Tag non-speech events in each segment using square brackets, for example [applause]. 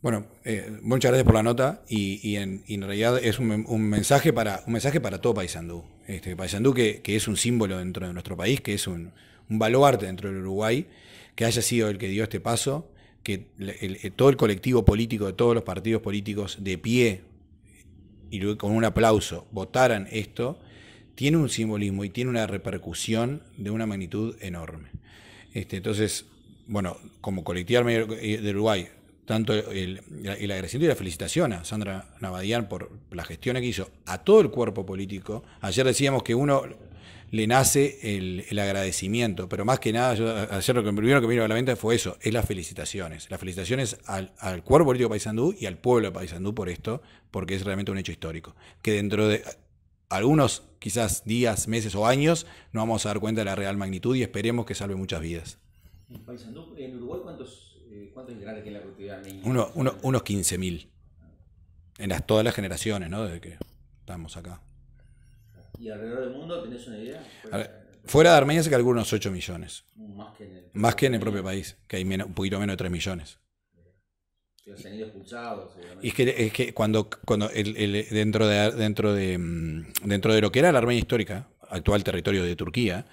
Bueno, eh, muchas gracias por la nota y, en, realidad es un, mensaje para, un mensaje para todo Paysandú. Este, Paysandú que, que es un símbolo dentro de nuestro país, que es un, baluarte dentro del Uruguay, que haya sido el que dio este paso, que eh, todo el colectivo político de todos los partidos políticos de pie y con un aplauso votaran esto, tiene un simbolismo y tiene una repercusión de una magnitud enorme. Este, entonces, bueno, como colectividad eh, del Uruguay, tanto el, agradecimiento y la felicitación a Sandra Navadian por la gestión que hizo a todo el cuerpo político. Ayer decíamos que uno le nace el, agradecimiento, pero más que nada, ayer lo, que, primero que me vino a la mente fue eso, es las felicitaciones. Las felicitaciones al, al cuerpo político de Paysandú y al pueblo de Paysandú por esto, porque es realmente un hecho histórico. Que dentro de algunos quizás días, meses o años, no vamos a dar cuenta de la real magnitud y esperemos que salve muchas vidas. En Uruguay, ¿cuántos, eh, cuántos integrantes tiene la cultura niña? unos 15.000. En las, todas las generaciones, ¿no? Desde que estamos acá. ¿Y alrededor del mundo tenés una idea? Fuera, de Armenia se calcula unos 8 millones. Más que en el, propio país, que hay un poquito menos de 3 millones. han ido Y es que, es que cuando, cuando el, el, dentro, de, dentro, de, mm, dentro de lo que era la Armenia histórica, actual territorio de Turquía,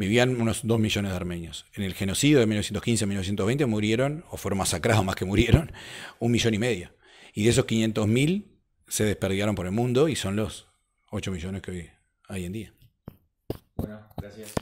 vivían unos 2 millones de armenios. En el genocidio de 1915-1920 murieron, o fueron masacrados más que murieron, [laughs] un millón y medio. Y de esos 500.000 se desperdiciaron por el mundo y son los 8 millones que hoy, hay en día. Bueno, gracias.